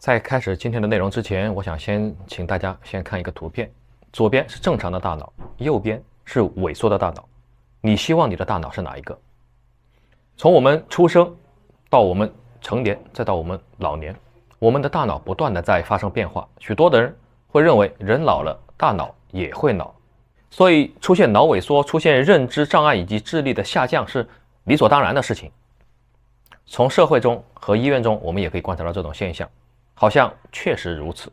在开始今天的内容之前，我想先请大家先看一个图片，左边是正常的大脑，右边是萎缩的大脑。你希望你的大脑是哪一个？从我们出生到我们成年，再到我们老年，我们的大脑不断的在发生变化。许多的人会认为人老了，大脑也会老，所以出现脑萎缩、出现认知障碍以及智力的下降是理所当然的事情。从社会中和医院中，我们也可以观察到这种现象。好像确实如此，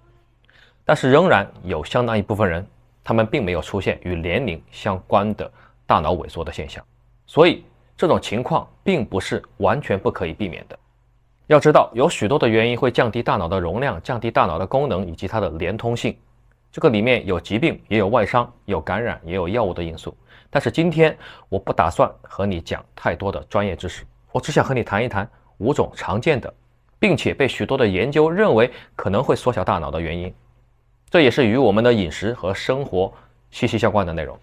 但是仍然有相当一部分人，他们并没有出现与年龄相关的大脑萎缩的现象，所以这种情况并不是完全不可以避免的。要知道，有许多的原因会降低大脑的容量、降低大脑的功能以及它的连通性。这个里面有疾病，也有外伤，有感染，也有药物的因素。但是今天我不打算和你讲太多的专业知识，我只想和你谈一谈五种常见的。并且被许多的研究认为可能会缩小大脑的原因，这也是与我们的饮食和生活息息相关的内容。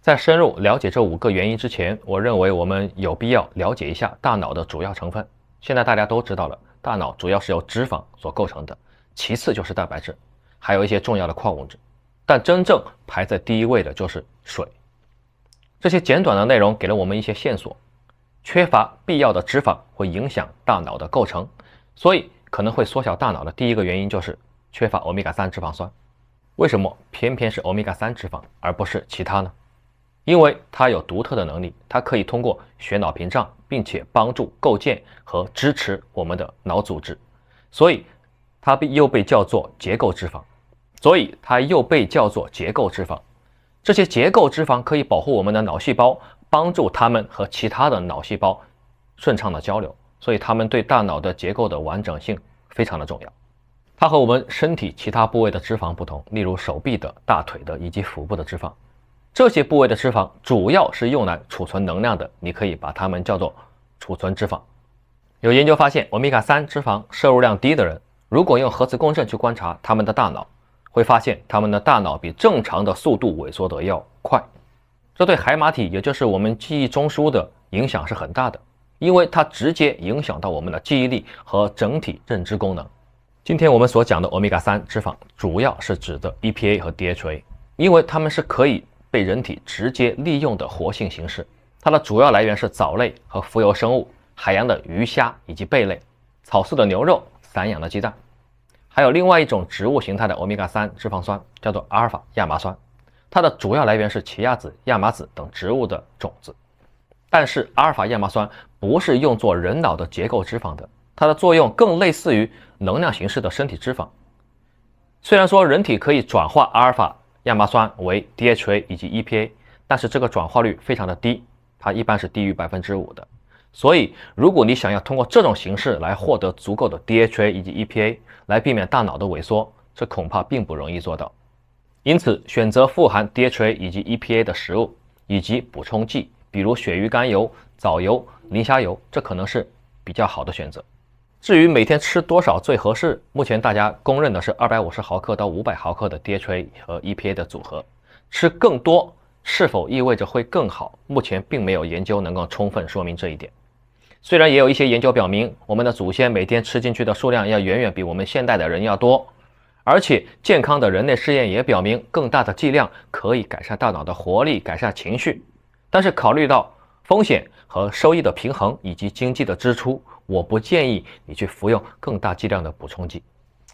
在深入了解这五个原因之前，我认为我们有必要了解一下大脑的主要成分。现在大家都知道了，大脑主要是由脂肪所构成的，其次就是蛋白质，还有一些重要的矿物质。但真正排在第一位的就是水。这些简短的内容给了我们一些线索：缺乏必要的脂肪会影响大脑的构成。所以可能会缩小大脑的第一个原因就是缺乏欧米伽三脂肪酸。为什么偏偏是欧米伽三脂肪而不是其他呢？因为它有独特的能力，它可以通过血脑屏障，并且帮助构建和支持我们的脑组织。所以它被又被叫做结构脂肪。所以它又被叫做结构脂肪。这些结构脂肪可以保护我们的脑细胞，帮助它们和其他的脑细胞顺畅的交流。所以，它们对大脑的结构的完整性非常的重要。它和我们身体其他部位的脂肪不同，例如手臂的、大腿的以及腹部的脂肪。这些部位的脂肪主要是用来储存能量的，你可以把它们叫做储存脂肪。有研究发现，欧米伽三脂肪摄入量低的人，如果用核磁共振去观察他们的大脑，会发现他们的大脑比正常的速度萎缩得要快。这对海马体，也就是我们记忆中枢的影响是很大的。因为它直接影响到我们的记忆力和整体认知功能。今天我们所讲的欧米伽三脂肪，主要是指的 EPA 和 DHA，因为它们是可以被人体直接利用的活性形式。它的主要来源是藻类和浮游生物、海洋的鱼虾以及贝类、草饲的牛肉、散养的鸡蛋，还有另外一种植物形态的欧米伽三脂肪酸，叫做阿尔法亚麻酸，它的主要来源是奇亚籽、亚麻籽等植物的种子。但是阿尔法亚麻酸。不是用作人脑的结构脂肪的，它的作用更类似于能量形式的身体脂肪。虽然说人体可以转化阿尔法亚麻酸为 DHA 以及 EPA，但是这个转化率非常的低，它一般是低于百分之五的。所以，如果你想要通过这种形式来获得足够的 DHA 以及 EPA 来避免大脑的萎缩，这恐怕并不容易做到。因此，选择富含 DHA 以及 EPA 的食物以及补充剂。比如鳕鱼肝油、藻油、磷虾油，这可能是比较好的选择。至于每天吃多少最合适，目前大家公认的是二百五十毫克到五百毫克的 DHA 和 EPA 的组合。吃更多是否意味着会更好？目前并没有研究能够充分说明这一点。虽然也有一些研究表明，我们的祖先每天吃进去的数量要远远比我们现代的人要多，而且健康的人类试验也表明，更大的剂量可以改善大脑的活力，改善情绪。但是考虑到风险和收益的平衡以及经济的支出，我不建议你去服用更大剂量的补充剂。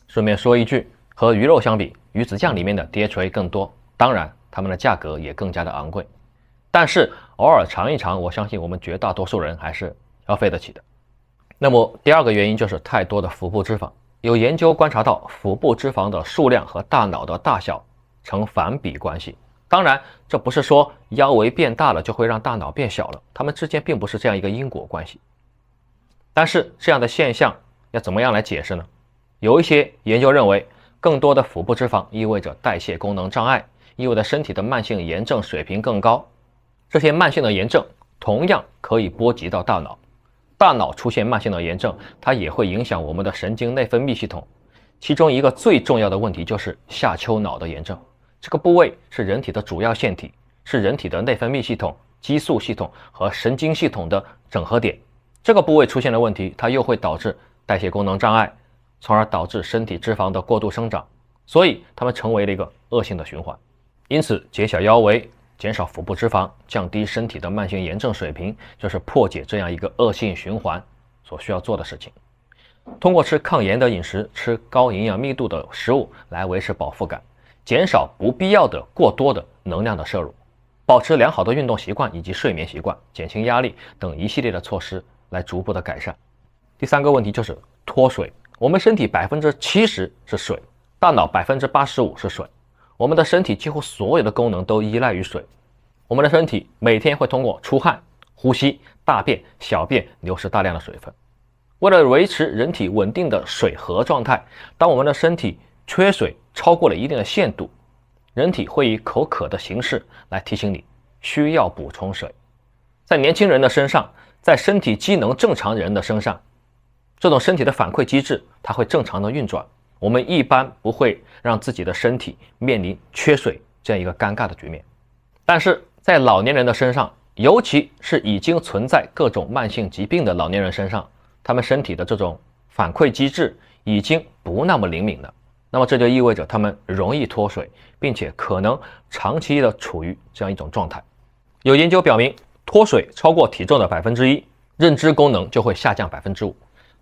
顺便说一句，和鱼肉相比，鱼子酱里面的 DHA 更多，当然它们的价格也更加的昂贵。但是偶尔尝一尝，我相信我们绝大多数人还是要费得起的。那么第二个原因就是太多的腹部脂肪。有研究观察到，腹部脂肪的数量和大脑的大小成反比关系。当然，这不是说腰围变大了就会让大脑变小了，它们之间并不是这样一个因果关系。但是，这样的现象要怎么样来解释呢？有一些研究认为，更多的腹部脂肪意味着代谢功能障碍，意味着身体的慢性炎症水平更高。这些慢性的炎症同样可以波及到大脑，大脑出现慢性的炎症，它也会影响我们的神经内分泌系统。其中一个最重要的问题就是下丘脑的炎症。这个部位是人体的主要腺体，是人体的内分泌系统、激素系统和神经系统的整合点。这个部位出现了问题，它又会导致代谢功能障碍，从而导致身体脂肪的过度生长，所以它们成为了一个恶性的循环。因此，减小腰围、减少腹部脂肪、降低身体的慢性炎症水平，就是破解这样一个恶性循环所需要做的事情。通过吃抗炎的饮食、吃高营养密度的食物来维持饱腹感。减少不必要的过多的能量的摄入，保持良好的运动习惯以及睡眠习惯，减轻压力等一系列的措施来逐步的改善。第三个问题就是脱水。我们身体百分之七十是水，大脑百分之八十五是水，我们的身体几乎所有的功能都依赖于水。我们的身体每天会通过出汗、呼吸、大便、小便流失大量的水分。为了维持人体稳定的水合状态，当我们的身体缺水超过了一定的限度，人体会以口渴的形式来提醒你需要补充水。在年轻人的身上，在身体机能正常人的身上，这种身体的反馈机制它会正常的运转，我们一般不会让自己的身体面临缺水这样一个尴尬的局面。但是在老年人的身上，尤其是已经存在各种慢性疾病的老年人身上，他们身体的这种反馈机制已经不那么灵敏了。那么这就意味着他们容易脱水，并且可能长期的处于这样一种状态。有研究表明，脱水超过体重的百分之一，认知功能就会下降百分之五，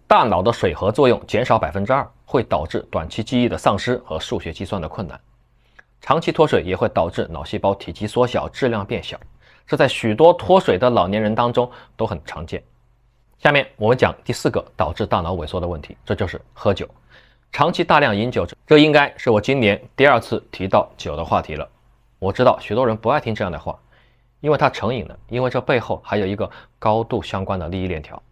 大脑的水合作用减少百分之二，会导致短期记忆的丧失和数学计算的困难。长期脱水也会导致脑细胞体积缩小、质量变小，这在许多脱水的老年人当中都很常见。下面我们讲第四个导致大脑萎缩的问题，这就是喝酒。长期大量饮酒，这应该是我今年第二次提到酒的话题了。我知道许多人不爱听这样的话，因为它成瘾了，因为这背后还有一个高度相关的利益链条。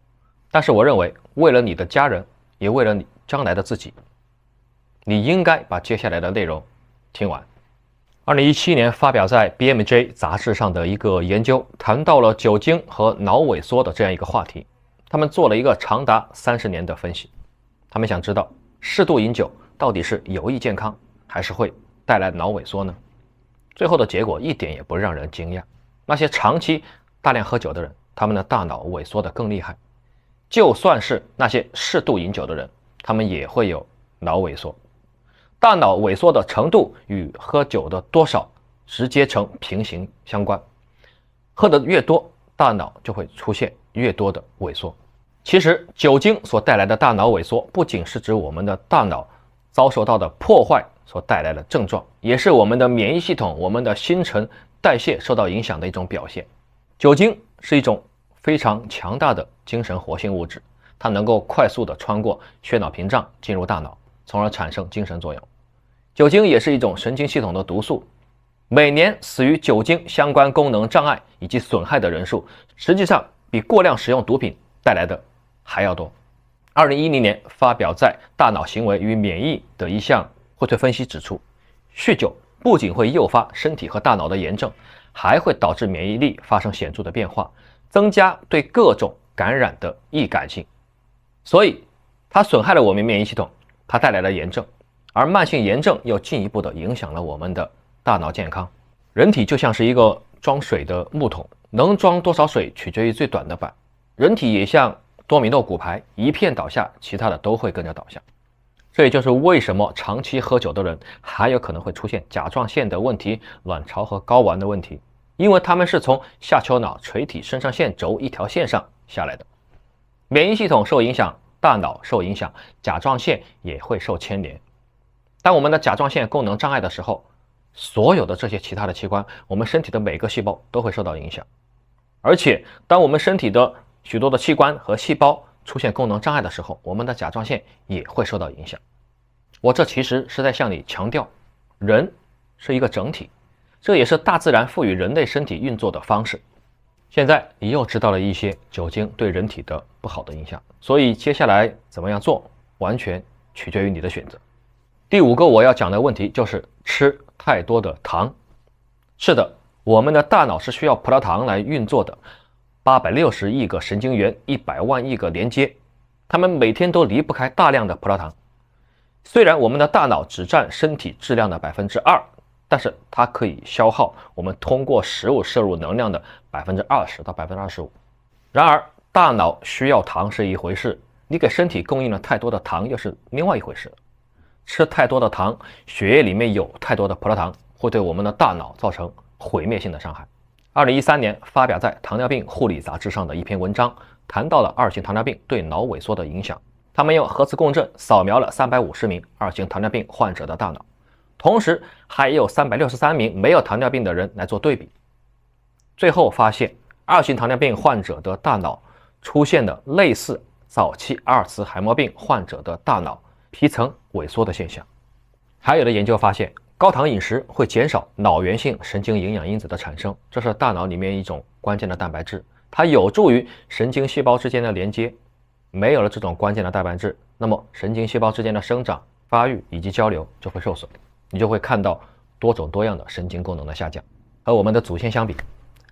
但是我认为，为了你的家人，也为了你将来的自己，你应该把接下来的内容听完。二零一七年发表在 BMJ 杂志上的一个研究谈到了酒精和脑萎缩的这样一个话题。他们做了一个长达三十年的分析，他们想知道。适度饮酒到底是有益健康，还是会带来脑萎缩呢？最后的结果一点也不让人惊讶。那些长期大量喝酒的人，他们的大脑萎缩的更厉害。就算是那些适度饮酒的人，他们也会有脑萎缩。大脑萎缩的程度与喝酒的多少直接成平行相关，喝的越多，大脑就会出现越多的萎缩。其实，酒精所带来的大脑萎缩，不仅是指我们的大脑遭受到的破坏所带来的症状，也是我们的免疫系统、我们的新陈代谢受到影响的一种表现。酒精是一种非常强大的精神活性物质，它能够快速的穿过血脑屏障进入大脑，从而产生精神作用。酒精也是一种神经系统的毒素，每年死于酒精相关功能障碍以及损害的人数，实际上比过量使用毒品带来的。还要多。二零一零年发表在《大脑行为与免疫》的一项荟萃分析指出，酗酒不仅会诱发身体和大脑的炎症，还会导致免疫力发生显著的变化，增加对各种感染的易感性。所以，它损害了我们免疫系统，它带来了炎症，而慢性炎症又进一步的影响了我们的大脑健康。人体就像是一个装水的木桶，能装多少水取决于最短的板。人体也像。多米诺骨牌一片倒下，其他的都会跟着倒下。这也就是为什么长期喝酒的人还有可能会出现甲状腺的问题、卵巢和睾丸的问题，因为他们是从下丘脑垂体肾上腺轴一条线上下来的。免疫系统受影响，大脑受影响，甲状腺也会受牵连。当我们的甲状腺功能障碍的时候，所有的这些其他的器官，我们身体的每个细胞都会受到影响。而且，当我们身体的许多的器官和细胞出现功能障碍的时候，我们的甲状腺也会受到影响。我这其实是在向你强调，人是一个整体，这也是大自然赋予人类身体运作的方式。现在你又知道了一些酒精对人体的不好的影响，所以接下来怎么样做，完全取决于你的选择。第五个我要讲的问题就是吃太多的糖。是的，我们的大脑是需要葡萄糖来运作的。八百六十亿个神经元，一百万亿个连接，它们每天都离不开大量的葡萄糖。虽然我们的大脑只占身体质量的百分之二，但是它可以消耗我们通过食物摄入能量的百分之二十到百分之二十五。然而，大脑需要糖是一回事，你给身体供应了太多的糖又是另外一回事。吃太多的糖，血液里面有太多的葡萄糖，会对我们的大脑造成毁灭性的伤害。二零一三年发表在《糖尿病护理》杂志上的一篇文章，谈到了二型糖尿病对脑萎缩的影响。他们用核磁共振扫描了三百五十名二型糖尿病患者的大脑，同时还有三百六十三名没有糖尿病的人来做对比。最后发现，二型糖尿病患者的大脑出现了类似早期阿尔茨海默病患者的大脑皮层萎缩的现象。还有的研究发现。高糖饮食会减少脑源性神经营养因子的产生，这是大脑里面一种关键的蛋白质，它有助于神经细胞之间的连接。没有了这种关键的蛋白质，那么神经细胞之间的生长、发育以及交流就会受损，你就会看到多种多样的神经功能的下降。和我们的祖先相比，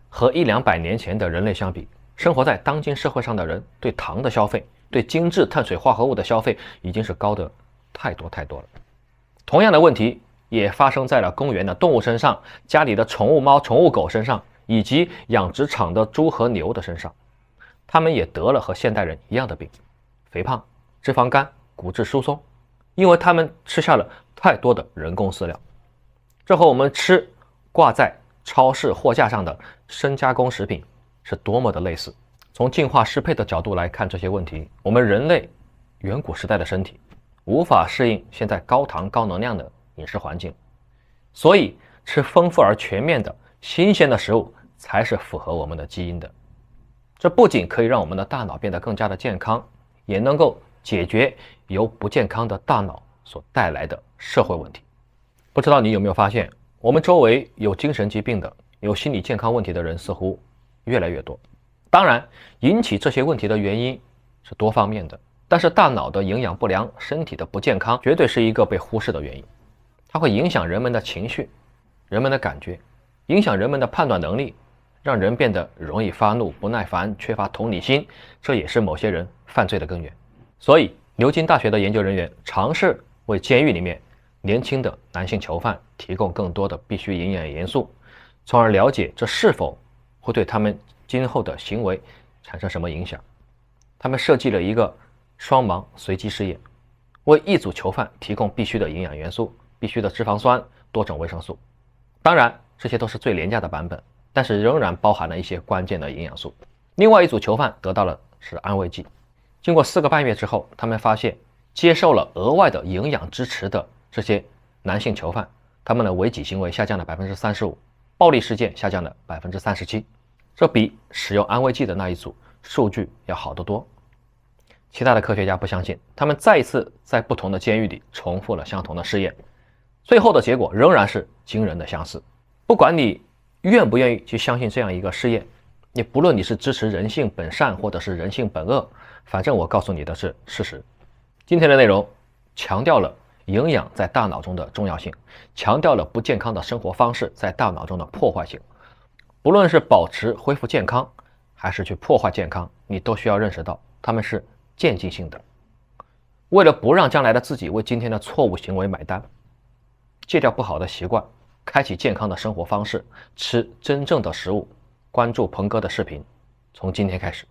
和一两百年前的人类相比，生活在当今社会上的人对糖的消费、对精致碳水化合物的消费已经是高的太多太多了。同样的问题。也发生在了公园的动物身上，家里的宠物猫、宠物狗身上，以及养殖场的猪和牛的身上，它们也得了和现代人一样的病：肥胖、脂肪肝、骨质疏松，因为它们吃下了太多的人工饲料。这和我们吃挂在超市货架上的深加工食品是多么的类似。从进化适配的角度来看这些问题，我们人类远古时代的身体无法适应现在高糖高能量的。饮食环境，所以吃丰富而全面的新鲜的食物才是符合我们的基因的。这不仅可以让我们的大脑变得更加的健康，也能够解决由不健康的大脑所带来的社会问题。不知道你有没有发现，我们周围有精神疾病的、有心理健康问题的人似乎越来越多。当然，引起这些问题的原因是多方面的，但是大脑的营养不良、身体的不健康绝对是一个被忽视的原因。它会影响人们的情绪，人们的感觉，影响人们的判断能力，让人变得容易发怒、不耐烦、缺乏同理心，这也是某些人犯罪的根源。所以，牛津大学的研究人员尝试为监狱里面年轻的男性囚犯提供更多的必需营养元素，从而了解这是否会对他们今后的行为产生什么影响。他们设计了一个双盲随机试验，为一组囚犯提供必需的营养元素。必须的脂肪酸、多种维生素，当然这些都是最廉价的版本，但是仍然包含了一些关键的营养素。另外一组囚犯得到的是安慰剂。经过四个半月之后，他们发现接受了额外的营养支持的这些男性囚犯，他们的违纪行为下降了百分之三十五，暴力事件下降了百分之三十七，这比使用安慰剂的那一组数据要好得多。其他的科学家不相信，他们再一次在不同的监狱里重复了相同的试验。最后的结果仍然是惊人的相似，不管你愿不愿意去相信这样一个试验，你不论你是支持人性本善或者是人性本恶，反正我告诉你的是事实。今天的内容强调了营养在大脑中的重要性，强调了不健康的生活方式在大脑中的破坏性。不论是保持恢复健康，还是去破坏健康，你都需要认识到他们是渐进性的。为了不让将来的自己为今天的错误行为买单。戒掉不好的习惯，开启健康的生活方式，吃真正的食物。关注鹏哥的视频，从今天开始。